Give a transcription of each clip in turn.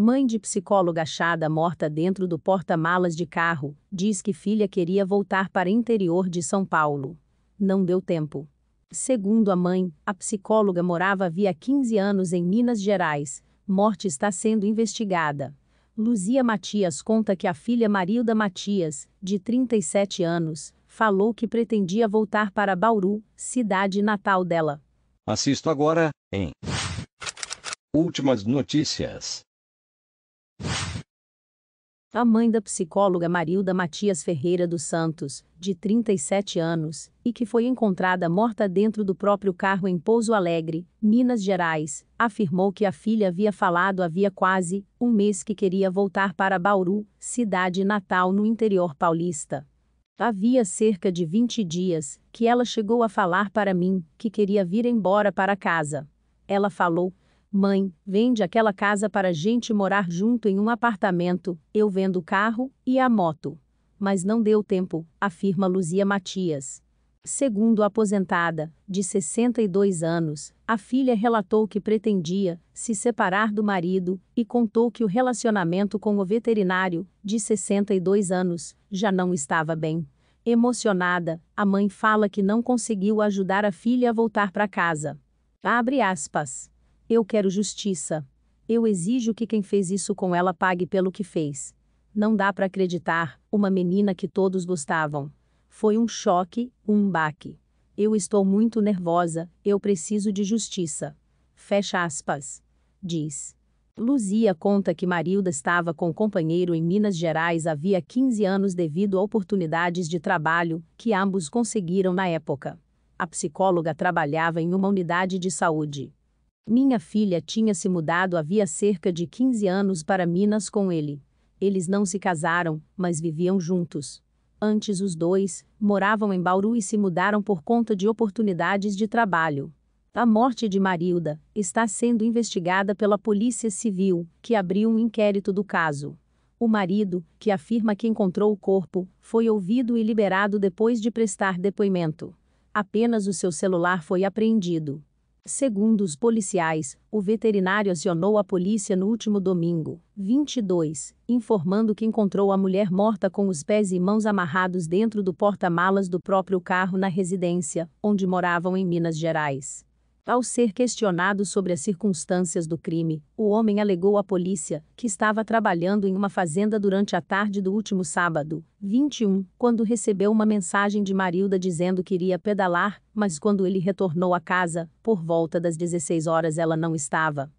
Mãe de psicóloga achada morta dentro do porta-malas de carro, diz que filha queria voltar para interior de São Paulo. Não deu tempo. Segundo a mãe, a psicóloga morava havia 15 anos em Minas Gerais. Morte está sendo investigada. Luzia Matias conta que a filha Marilda Matias, de 37 anos, falou que pretendia voltar para Bauru, cidade natal dela. Assisto agora, em Últimas Notícias. A mãe da psicóloga Marilda Matias Ferreira dos Santos, de 37 anos, e que foi encontrada morta dentro do próprio carro em Pouso Alegre, Minas Gerais, afirmou que a filha havia falado havia quase um mês que queria voltar para Bauru, cidade natal no interior paulista. Havia cerca de 20 dias que ela chegou a falar para mim que queria vir embora para casa. Ela falou Mãe, vende aquela casa para a gente morar junto em um apartamento, eu vendo o carro e a moto. Mas não deu tempo, afirma Luzia Matias. Segundo a aposentada, de 62 anos, a filha relatou que pretendia se separar do marido e contou que o relacionamento com o veterinário, de 62 anos, já não estava bem. Emocionada, a mãe fala que não conseguiu ajudar a filha a voltar para casa. Abre aspas. Eu quero justiça. Eu exijo que quem fez isso com ela pague pelo que fez. Não dá para acreditar, uma menina que todos gostavam. Foi um choque, um baque. Eu estou muito nervosa, eu preciso de justiça. Fecha aspas. Diz. Luzia conta que Marilda estava com um companheiro em Minas Gerais havia 15 anos devido a oportunidades de trabalho que ambos conseguiram na época. A psicóloga trabalhava em uma unidade de saúde. Minha filha tinha se mudado havia cerca de 15 anos para Minas com ele. Eles não se casaram, mas viviam juntos. Antes, os dois moravam em Bauru e se mudaram por conta de oportunidades de trabalho. A morte de Marilda está sendo investigada pela Polícia Civil, que abriu um inquérito do caso. O marido, que afirma que encontrou o corpo, foi ouvido e liberado depois de prestar depoimento. Apenas o seu celular foi apreendido. Segundo os policiais, o veterinário acionou a polícia no último domingo, 22, informando que encontrou a mulher morta com os pés e mãos amarrados dentro do porta-malas do próprio carro na residência, onde moravam em Minas Gerais. Ao ser questionado sobre as circunstâncias do crime, o homem alegou à polícia que estava trabalhando em uma fazenda durante a tarde do último sábado, 21, quando recebeu uma mensagem de Marilda dizendo que iria pedalar, mas quando ele retornou à casa, por volta das 16 horas ela não estava.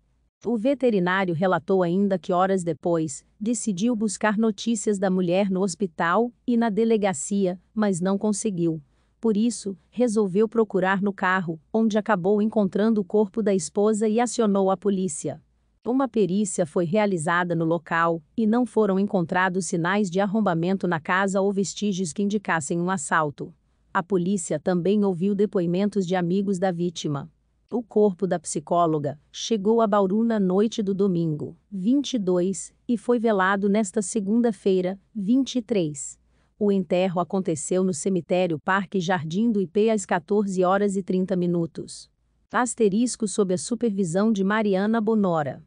O veterinário relatou ainda que horas depois, decidiu buscar notícias da mulher no hospital e na delegacia, mas não conseguiu. Por isso, resolveu procurar no carro, onde acabou encontrando o corpo da esposa e acionou a polícia. Uma perícia foi realizada no local e não foram encontrados sinais de arrombamento na casa ou vestígios que indicassem um assalto. A polícia também ouviu depoimentos de amigos da vítima. O corpo da psicóloga chegou a Bauru na noite do domingo, 22, e foi velado nesta segunda-feira, 23. O enterro aconteceu no cemitério Parque Jardim do IP às 14 horas e 30 minutos. Asterisco sob a supervisão de Mariana Bonora.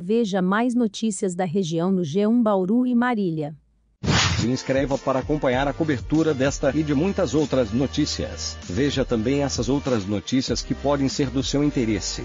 Veja mais notícias da região no G1 Bauru e Marília. Se inscreva para acompanhar a cobertura desta e de muitas outras notícias. Veja também essas outras notícias que podem ser do seu interesse.